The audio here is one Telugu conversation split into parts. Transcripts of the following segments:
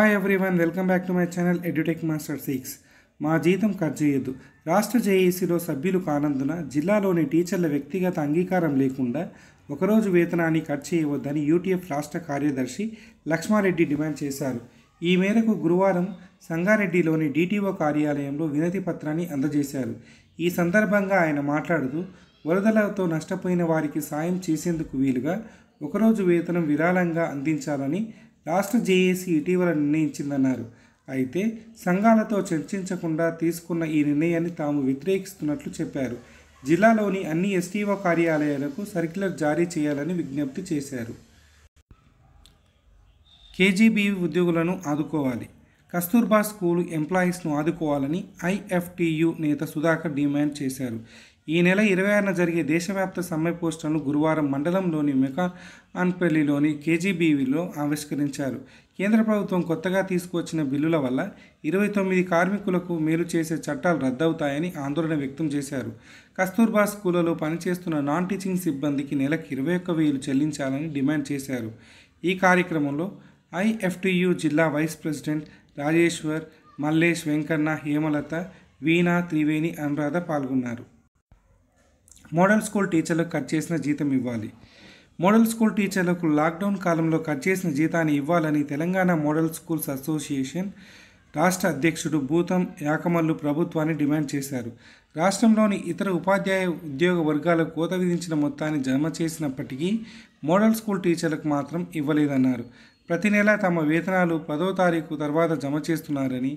hi everyone welcome back to my channel Edutech master six మా జీతం కట్ చేయొద్దు రాష్ట్ర జేఏసీలో సభ్యులు కానందున జిల్లాలోని టీచర్ల వ్యక్తిగత అంగీకారం లేకుండా ఒకరోజు వేతనాన్ని ఖర్చు చేయవద్దని యూటీఎఫ్ రాష్ట్ర కార్యదర్శి లక్ష్మారెడ్డి డిమాండ్ చేశారు ఈ మేరకు గురువారం సంగారెడ్డిలోని డీటీఓ కార్యాలయంలో వినతి పత్రాన్ని అందజేశారు ఈ సందర్భంగా ఆయన మాట్లాడుతూ వరదలతో నష్టపోయిన వారికి సాయం చేసేందుకు వీలుగా ఒకరోజు వేతనం విరాళంగా అందించాలని రాష్ట్ర జేఏసీ ఇటీవల నిర్ణయించిందన్నారు అయితే సంఘాలతో చర్చించకుండా తీసుకున్న ఈ నిర్ణయాన్ని తాము వ్యతిరేకిస్తున్నట్లు చెప్పారు జిల్లాలోని అన్ని ఎస్టీఓ కార్యాలయాలకు సర్క్యులర్ జారీ చేయాలని విజ్ఞప్తి చేశారు కేజీబీ ఉద్యోగులను ఆదుకోవాలి కస్తూర్బా స్కూలు ఎంప్లాయీస్ను ఆదుకోవాలని ఐఎఫ్టీయు నేత సుధాకర్ డిమాండ్ చేశారు ఈ నెల ఇరవై ఆరున జరిగే దేశవ్యాప్త సమ్మె పోస్టులను గురువారం మండలంలోని మెకాన్పల్లిలోని కేజీబీవీలో ఆవిష్కరించారు కేంద్ర ప్రభుత్వం కొత్తగా తీసుకువచ్చిన బిల్లుల వల్ల ఇరవై తొమ్మిది కార్మికులకు మేలు చేసే చట్టాలు రద్దవుతాయని ఆందోళన వ్యక్తం చేశారు కస్తూర్బా స్కూళ్లలో పనిచేస్తున్న నాన్ టీచింగ్ సిబ్బందికి నెలకు ఇరవై ఒక్క వేలు చెల్లించాలని డిమాండ్ చేశారు ఈ కార్యక్రమంలో ఐఎఫ్టియు జిల్లా వైస్ ప్రెసిడెంట్ రాజేశ్వర్ మల్లేష్ వెంకన్న హేమలత వీణా త్రివేణి అనురాధ పాల్గొన్నారు మోడల్ స్కూల్ టీచర్లకు కట్ చేసిన జీతం ఇవ్వాలి మోడల్ స్కూల్ టీచర్లకు లాక్డౌన్ కాలంలో కట్ చేసిన జీతాన్ని ఇవ్వాలని తెలంగాణ మోడల్ స్కూల్స్ అసోసియేషన్ రాష్ట్ర అధ్యక్షుడు భూతం యాకమల్లు ప్రభుత్వాన్ని డిమాండ్ చేశారు రాష్ట్రంలోని ఇతర ఉపాధ్యాయ ఉద్యోగ వర్గాలకు కోత విధించిన మొత్తాన్ని జమ చేసినప్పటికీ మోడల్ స్కూల్ టీచర్లకు మాత్రం ఇవ్వలేదన్నారు ప్రతి నెల తమ వేతనాలు పదో తారీఖు తర్వాత జమ చేస్తున్నారని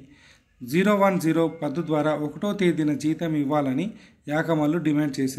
జీరో వన్ జీరో పద్దు ద్వారా ఒకటో తేదీన జీతం ఇవ్వాలని యాకమల్లు డిమాండ్ చేశారు